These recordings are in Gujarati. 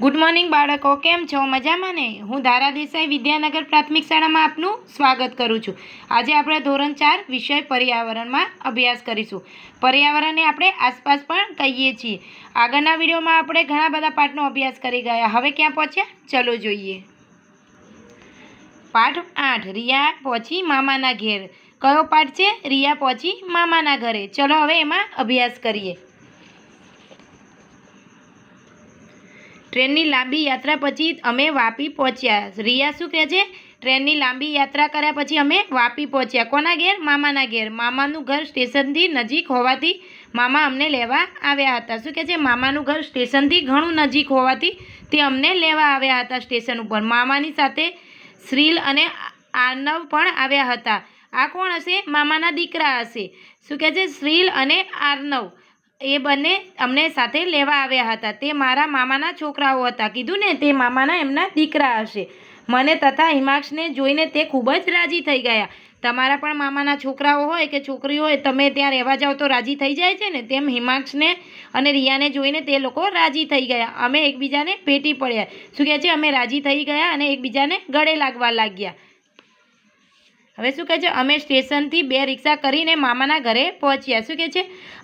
ગુડ મોર્નિંગ બાળકો કેમ છો મજામાં ને હું ધારા દેસાઈ વિદ્યાનગર પ્રાથમિક શાળામાં આપનું સ્વાગત કરું છું આજે આપણે ધોરણ ચાર વિષય પર્યાવરણમાં અભ્યાસ કરીશું પર્યાવરણને આપણે આસપાસ પણ કહીએ છીએ આગળના વિડીયોમાં આપણે ઘણા બધા પાઠનો અભ્યાસ કરી ગયા હવે ક્યાં પહોંચ્યા ચલો જોઈએ પાઠ આઠ રિયા પહોંચી મામાના ઘેર કયો પાઠ છે રિયા પહોંચી મામાના ઘરે ચલો હવે એમાં અભ્યાસ કરીએ ટ્રેનની લાંબી યાત્રા પછી અમે વાપી પહોંચ્યા રિયા શું કહે છે ટ્રેનની લાંબી યાત્રા કર્યા પછી અમે વાપી પહોંચ્યા કોના ઘેર મામાના ઘેર મામાનું ઘર સ્ટેશનથી નજીક હોવાથી મામા અમને લેવા આવ્યા હતા શું કહે છે મામાનું ઘર સ્ટેશનથી ઘણું નજીક હોવાથી તે અમને લેવા આવ્યા હતા સ્ટેશન ઉપર મામાની સાથે શ્રીલ અને આર્નવ પણ આવ્યા હતા આ કોણ હશે મામાના દીકરા હશે શું કહે છે શ્રીલ અને આર્નવ એ બંને અમને સાથે લેવા આવ્યા હતા તે મારા મામાના છોકરાઓ હતા કીધું ને તે મામાના એમના દીકરા હશે મને તથા હિમાક્ષને જોઈને તે ખૂબ જ રાજી થઈ ગયા તમારા પણ મામાના છોકરાઓ હોય કે છોકરીઓ હોય તમે ત્યાં રહેવા જાઓ તો રાજી થઈ જાય છે ને તેમ હિમાક્ષને અને રિયાને જોઈને તે લોકો રાજી થઈ ગયા અમે એકબીજાને ભેટી પડ્યા શું કહે છે અમે રાજી થઈ ગયા અને એકબીજાને ગળે લાગવા લાગ્યા હવે શું કહે છે અમે સ્ટેશનથી બે રિક્ષા કરીને મામાના ઘરે પહોંચ્યા શું કહે છે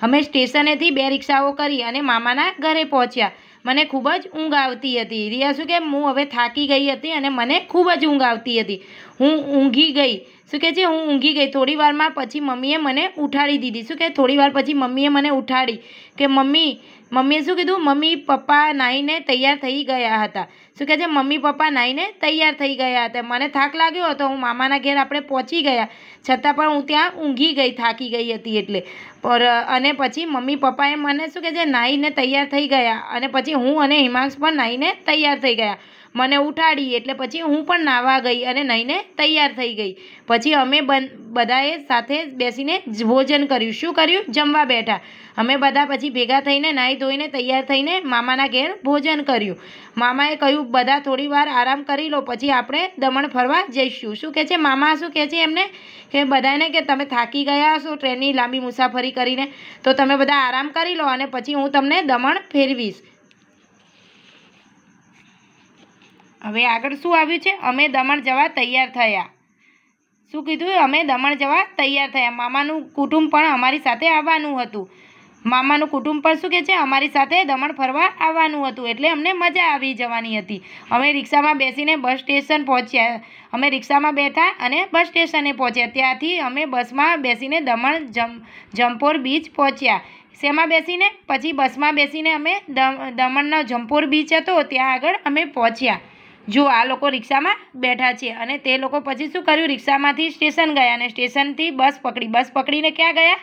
અમે સ્ટેશનેથી બે રિક્ષાઓ કરી અને મામાના ઘરે પહોંચ્યા મને ખૂબ જ ઊંઘ આવતી હતી રિયા શું કે હું હવે થાકી ગઈ હતી અને મને ખૂબ જ ઊંઘ આવતી હતી હું ઊંઘી ગઈ શું કહે છે હું ઊંઘી ગઈ થોડી વારમાં પછી મમ્મીએ મને ઉઠાડી દીધી શું કે થોડી વાર પછી મમ્મીએ મને ઉઠાડી કે મમ્મી મમ્મીએ શું કીધું મમ્મી પપ્પા નાહીને તૈયાર થઈ ગયા હતા શું કહે છે મમ્મી પપ્પા નાહીને તૈયાર થઈ ગયા હતા મને થાક લાગ્યો હતો હું મામાના ઘેર આપણે પહોંચી ગયા છતાં પણ હું ત્યાં ઊંઘી ગઈ થાકી ગઈ હતી એટલે પર અને પછી મમ્મી પપ્પાએ મને શું કહે છે નાહીને તૈયાર થઈ ગયા અને પછી હું અને હિમાંશ પણ નાહીને તૈયાર થઈ ગયા મને ઉઠાડી એટલે પછી હું પણ નાહવા ગઈ અને નહીને તૈયાર થઈ ગઈ પછી અમે બધાએ સાથે બેસીને ભોજન કર્યું શું કર્યું જમવા બેઠા અમે બધા પછી ભેગા થઈને નાહી ધોઈને તૈયાર થઈને મામાના ઘેર ભોજન કર્યું મામાએ કહ્યું બધા થોડી વાર આરામ કરી લો પછી આપણે દમણ ફરવા જઈશું શું કહે છે મામા શું કહે છે એમને કે બધાને કે તમે થાકી ગયા હશો ટ્રેનની લાંબી મુસાફરી કરીને તો તમે બધા આરામ કરી લો અને પછી હું તમને દમણ ફેરવીશ હવે આગળ શું આવ્યું છે અમે દમણ જવા તૈયાર થયા શું કીધું અમે દમણ જવા તૈયાર થયા મામાનું કુટુંબ પણ અમારી સાથે આવવાનું હતું મામાનું કુટુંબ પણ શું કહે છે અમારી સાથે દમણ ફરવા આવવાનું હતું એટલે અમને મજા આવી જવાની હતી અમે રિક્ષામાં બેસીને બસ સ્ટેશન પહોંચ્યા અમે રિક્ષામાં બેઠા અને બસ સ્ટેશને પહોંચ્યા ત્યાંથી અમે બસમાં બેસીને દમણ જમ જમ્પોર બીચ પહોંચ્યા શેમાં બેસીને પછી બસમાં બેસીને અમે દમણનો જમ્પોર બીચ હતો ત્યાં આગળ અમે પહોંચ્યા જો આ લોકો રિક્ષામાં બેઠા છે અને તે લોકો પછી શું કર્યું રિક્ષામાંથી સ્ટેશન ગયા અને સ્ટેશનથી બસ પકડી બસ પકડીને ક્યાં ગયા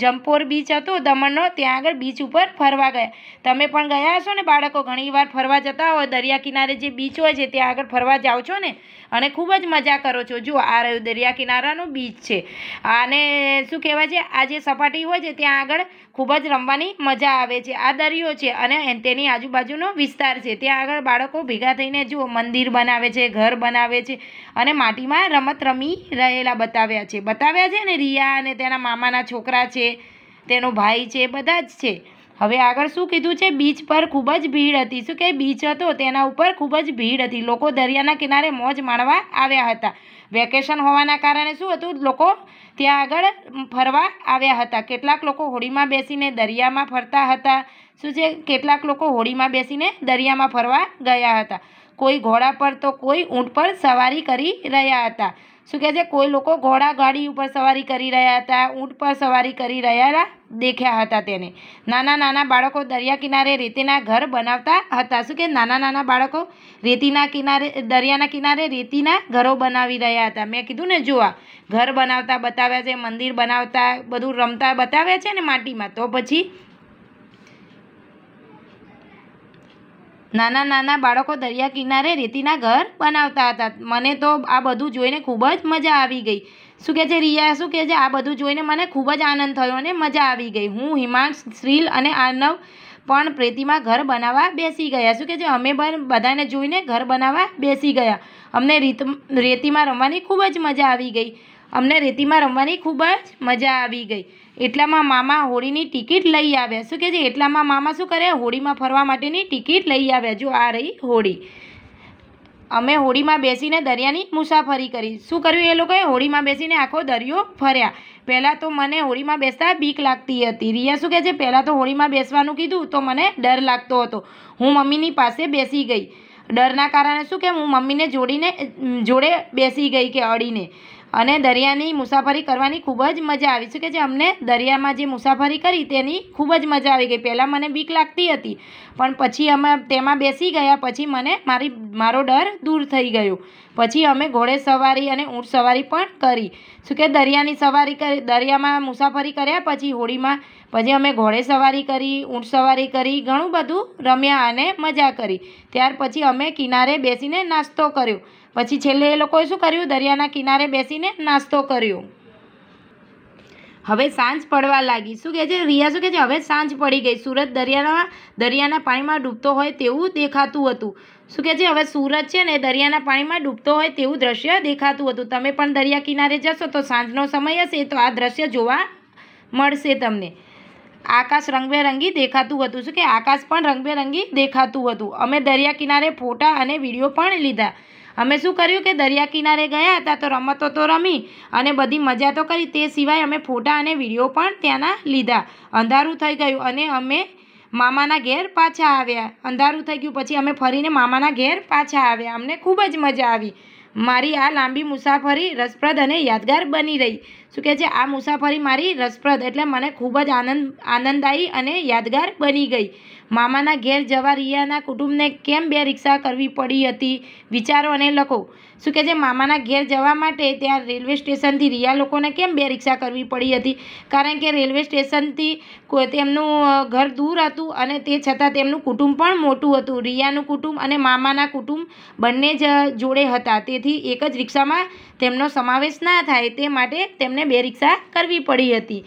જમ્પોર બીચ હતો દમણનો ત્યાં આગળ બીચ ઉપર ફરવા ગયા તમે પણ ગયા હશો ને બાળકો ઘણીવાર ફરવા જતા હોય દરિયા કિનારે જે બીચ હોય છે ત્યાં આગળ ફરવા જાઓ છો ને અને ખૂબ જ મજા કરો છો જુઓ આ રહ્યું દરિયા કિનારાનું બીચ છે અને શું કહેવાય છે આ જે સપાટી હોય છે ત્યાં આગળ ખૂબ જ રમવાની મજા આવે છે આ દરિયો છે અને તેની આજુબાજુનો વિસ્તાર છે ત્યાં આગળ બાળકો ભેગા થઈને જુઓ મંદિર બનાવે છે ઘર બનાવે છે અને માટીમાં રમત રમી રહેલા બતાવ્યા છે બતાવ્યા છે ને રિયા અને તેના મામાના છોકરા છે છે તેનો ભાઈ છે બધા જ છે હવે આગળ શું કીધું છે બીચ પર ખૂબ જ ભીડ હતી શું કે બીચ હતો તેના ઉપર ખૂબ જ ભીડ હતી લોકો દરિયાના કિનારે મોજ માણવા આવ્યા હતા વેકેશન હોવાના કારણે શું હતું લોકો ત્યાં આગળ ફરવા આવ્યા હતા કેટલાક લોકો હોળીમાં બેસીને દરિયામાં ફરતા હતા શું છે કેટલાક લોકો હોળીમાં બેસીને દરિયામાં ફરવા ગયા હતા કોઈ ઘોડા પર તો કોઈ ઊંટ પર સવારી કરી રહ્યા હતા શું કહે છે કોઈ લોકો ઘોડા ગાડી ઉપર સવારી કરી રહ્યા હતા ઊંટ પર સવારી કરી રહ્યા દેખ્યા હતા તેને નાના નાના બાળકો દરિયા કિનારે રેતીના ઘર બનાવતા હતા શું કે નાના નાના બાળકો રેતીના કિનારે દરિયાના કિનારે રેતીના ઘરો બનાવી રહ્યા હતા મેં કીધું ને જોવા ઘર બનાવતા બતાવ્યા છે મંદિર બનાવતા બધું રમતા બતાવ્યા છે ને માટીમાં તો પછી નાના નાના બાળકો દરિયા કિનારે રેતીના ઘર બનાવતા હતા મને તો આ બધું જોઈને ખૂબ જ મજા આવી ગઈ શું કહે છે રિયા શું કહે છે આ બધું જોઈને મને ખૂબ જ આનંદ થયો અને મજા આવી ગઈ હું હિમાંશ શ્રીલ અને આર્નવ પણ પ્રેતિમાં ઘર બનાવવા બેસી ગયા શું કે છે અમે પણ બધાને જોઈને ઘર બનાવવા બેસી ગયા અમને રીત રેતીમાં રમવાની ખૂબ જ મજા આવી ગઈ અમને રેતીમાં રમવાની ખૂબ જ મજા આવી ગઈ એટલામાં મામા હોળીની ટિકિટ લઈ આવ્યા શું કે છે એટલામાં મામા શું કરે હોળીમાં ફરવા માટેની ટિકિટ લઈ આવ્યા જો આ રહી હોળી અમે હોળીમાં બેસીને દરિયાની મુસાફરી કરી શું કર્યું એ લોકોએ હોળીમાં બેસીને આખો દરિયો ફર્યા પહેલાં તો મને હોળીમાં બેસતા બીક લાગતી હતી રિયા શું કહે છે પહેલાં તો હોળીમાં બેસવાનું કીધું તો મને ડર લાગતો હતો હું મમ્મીની પાસે બેસી ગઈ ડરના કારણે શું કે હું મમ્મીને જોડીને જોડે બેસી ગઈ કે અડીને અને દરિયાની મુસાફરી કરવાની ખૂબ જ મજા આવી શું કે જે અમને દરિયામાં જે મુસાફરી કરી તેની ખૂબ જ મજા આવી ગઈ પહેલાં મને બીક લાગતી હતી પણ પછી અમે તેમાં બેસી ગયા પછી મને મારી મારો ડર દૂર થઈ ગયો પછી અમે ઘોડે સવારી અને ઊંટ સવારી પણ કરી શું કે દરિયાની સવારી કરી દરિયામાં મુસાફરી કર્યા પછી હોળીમાં પછી અમે ઘોડે સવારી કરી ઊંટ સવારી કરી ઘણું બધું રમ્યા અને મજા કરી ત્યાર પછી અમે કિનારે બેસીને નાસ્તો કર્યો પછી છેલ્લે એ લોકોએ શું કર્યું દરિયાના કિનારે બેસીને નાસ્તો કર્યો હવે સાંજ પડવા લાગી શું કહે છે રિયા શું કહે છે હવે સાંજ પડી ગઈ સુરત દરિયાના દરિયાના પાણીમાં ડૂબતો હોય તેવું દેખાતું હતું શું કહે છે હવે સુરત છે ને દરિયાના પાણીમાં ડૂબતો હોય તેવું દ્રશ્ય દેખાતું હતું તમે પણ દરિયા કિનારે જશો તો સાંજનો સમય હશે તો આ દ્રશ્ય જોવા મળશે તમને આકાશ રંગબેરંગી દેખાતું હતું શું કે આકાશ પણ રંગબેરંગી દેખાતું હતું અમે દરિયા કિનારે ફોટા અને વિડીયો પણ લીધા અમે શું કર્યું કે દરિયા કિનારે ગયા હતા તો રમતો તો રમી અને બધી મજા તો કરી તે સિવાય અમે ફોટા અને વિડીયો પણ ત્યાંના લીધા અંધારું થઈ ગયું અને અમે મામાના ઘેર પાછા આવ્યા અંધારું થઈ ગયું પછી અમે ફરીને મામાના ઘેર પાછા આવ્યા અમને ખૂબ જ મજા આવી મારી આ લાંબી મુસાફરી રસપ્રદ અને યાદગાર બની રહી શું કહે છે આ મુસાફરી મારી રસપ્રદ એટલે મને ખૂબ જ આનંદ આનંદદાયી અને યાદગાર બની ગઈ મામાના ઘેર જવા રિયાના કુટુંબને કેમ બે રિક્ષા કરવી પડી હતી વિચારો અને લખો શું કે જે મામાના ઘેર જવા માટે ત્યાં રેલવે સ્ટેશનથી રિયા લોકોને કેમ બે રિક્ષા કરવી પડી હતી કારણ કે રેલવે સ્ટેશનથી તેમનું ઘર દૂર હતું અને તે છતાં તેમનું કુટુંબ પણ મોટું હતું રિયાનું કુટુંબ અને મામાના કુટુંબ બંને જ જોડે હતા તેથી એક જ રિક્ષામાં તેમનો સમાવેશ ના થાય તે માટે તેમને બે રિક્ષા કરવી પડી હતી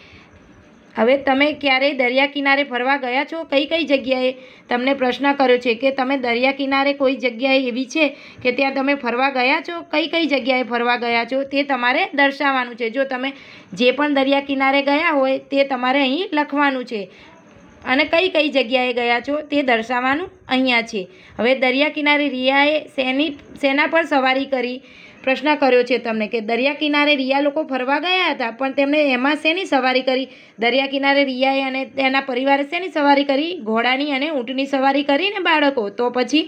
હવે તમે ક્યારેય દરિયા કિનારે ફરવા ગયા છો કઈ કઈ જગ્યાએ તમને પ્રશ્ન કર્યો છે કે તમે દરિયા કિનારે કોઈ જગ્યાએ એવી છે કે ત્યાં તમે ફરવા ગયા છો કઈ કઈ જગ્યાએ ફરવા ગયા છો તે તમારે દર્શાવવાનું છે જો તમે જે પણ દરિયા કિનારે ગયા હોય તે તમારે અહીં લખવાનું છે અને કઈ કઈ જગ્યાએ ગયા છો તે દર્શાવવાનું અહીંયા છે હવે દરિયા કિનારે રિયાએ સેની સેના પર સવારી કરી પ્રશ્ન કર્યો છે તમને કે દરિયા કિનારે રિયા લોકો ફરવા ગયા હતા પણ તેમણે એમાં શેની સવારી કરી દરિયા કિનારે રિયાએ અને તેના પરિવારે શેની સવારી કરી ઘોડાની અને ઊંટની સવારી કરીને બાળકો તો પછી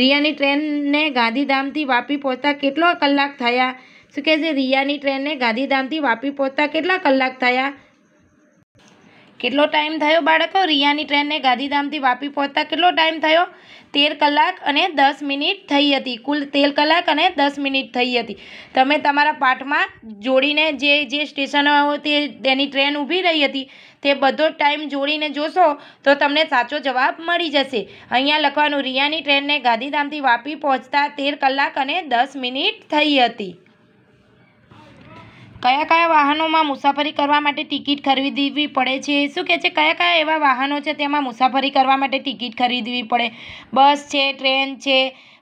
રિયાની ટ્રેનને ગાંધીધામથી વાપી પહોંચતા કેટલો કલાક થયા શું કહે છે રિયાની ટ્રેનને ગાંધીધામથી વાપી પહોંચતા કેટલા કલાક થયા કેટલો ટાઈમ થયો બાળકો રિયાની ટ્રેનને ગાંધીધામથી વાપી પહોંચતા કેટલો ટાઈમ થયો તેર કલાક અને દસ મિનિટ થઈ હતી કુલ તેર કલાક અને દસ મિનિટ થઈ હતી તમે તમારા પાઠમાં જોડીને જે જે આવો તે તેની ટ્રેન ઊભી રહી હતી તે બધો ટાઈમ જોડીને જોશો તો તમને સાચો જવાબ મળી જશે અહીંયા લખવાનું રિયાની ટ્રેનને ગાંધીધામથી વાપી પહોંચતા તેર કલાક અને દસ મિનિટ થઈ હતી કયા કયા વાહનોમાં મુસાફરી કરવા માટે ટિકિટ ખરીદવી પડે છે શું કહે છે કયા કયા એવા વાહનો છે તેમાં મુસાફરી કરવા માટે ટિકિટ ખરીદવી પડે બસ છે ટ્રેન છે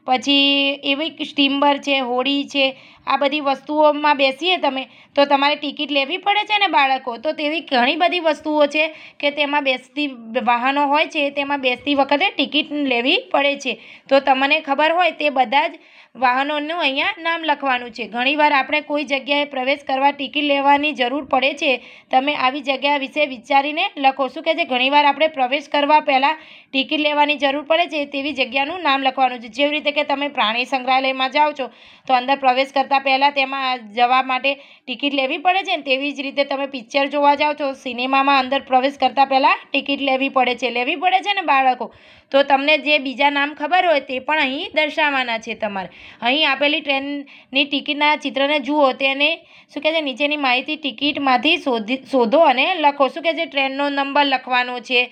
પછી એવી સ્ટીમ્બર છે હોડી છે આ બધી વસ્તુઓમાં બેસીએ તમે તો તમારે ટિકિટ લેવી પડે છે ને બાળકો તો તેવી ઘણી બધી વસ્તુઓ છે કે તેમાં બેસતી વાહનો હોય છે તેમાં બેસતી વખતે ટિકિટ લેવી પડે છે તો તમને ખબર હોય તે બધા જ વાહનોનું અહીંયા નામ લખવાનું છે ઘણીવાર આપણે કોઈ જગ્યાએ પ્રવેશ કરવા ટિકિટ લેવાની જરૂર પડે છે તમે આવી જગ્યા વિશે વિચારીને લખો શું કે છે ઘણીવાર આપણે પ્રવેશ કરવા પહેલાં ટિકિટ લેવાની જરૂર પડે છે તેવી જગ્યાનું નામ લખવાનું છે જેવી રીતે એટલે કે તમે પ્રાણી સંગ્રહાલયમાં જાઓ છો તો અંદર પ્રવેશ કરતાં પહેલાં તેમાં જવા માટે ટિકિટ લેવી પડે છે ને તેવી જ રીતે તમે પિક્ચર જોવા જાઓ છો સિનેમામાં અંદર પ્રવેશ કરતાં પહેલાં ટિકિટ લેવી પડે છે લેવી પડે છે ને બાળકો તો તમને જે બીજા નામ ખબર હોય તે પણ અહીં દર્શાવવાના છે તમારે અહીં આપેલી ટ્રેનની ટિકિટના ચિત્રને જુઓ તેને શું કહે છે નીચેની માહિતી ટિકિટમાંથી શોધી શોધો અને લખો શું કહે છે ટ્રેનનો નંબર લખવાનો છે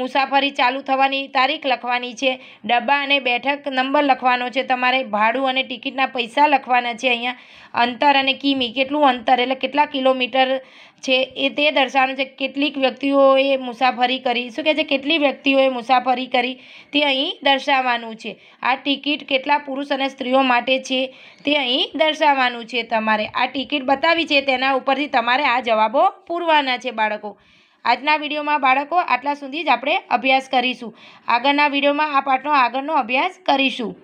મુસાફરી ચાલુ થવાની તારીખ લખવાની છે ડબ્બા અને બેઠક નંબર લખવાનો છે તમારે ભાડું અને ટિકિટના પૈસા લખવાના છે અહીંયા અંતર અને કિમી કેટલું અંતર એટલે કેટલા કિલોમીટર છે એ તે દર્શાવવાનું છે કેટલીક વ્યક્તિઓએ મુસાફરી કરી શું કહે છે કેટલી વ્યક્તિઓએ મુસાફરી કરી તે અહીં દર્શાવવાનું છે આ ટિકિટ કેટલા પુરુષ અને સ્ત્રીઓ માટે છે તે અહીં દર્શાવવાનું છે તમારે આ ટિકિટ બતાવી છે તેના ઉપરથી તમારે આ જવાબો પૂરવાના છે બાળકો આજના વિડીયોમાં બાળકો આટલા સુધી જ આપણે અભ્યાસ કરીશું આગળના વિડીયોમાં આ પાઠનો આગળનો અભ્યાસ કરીશું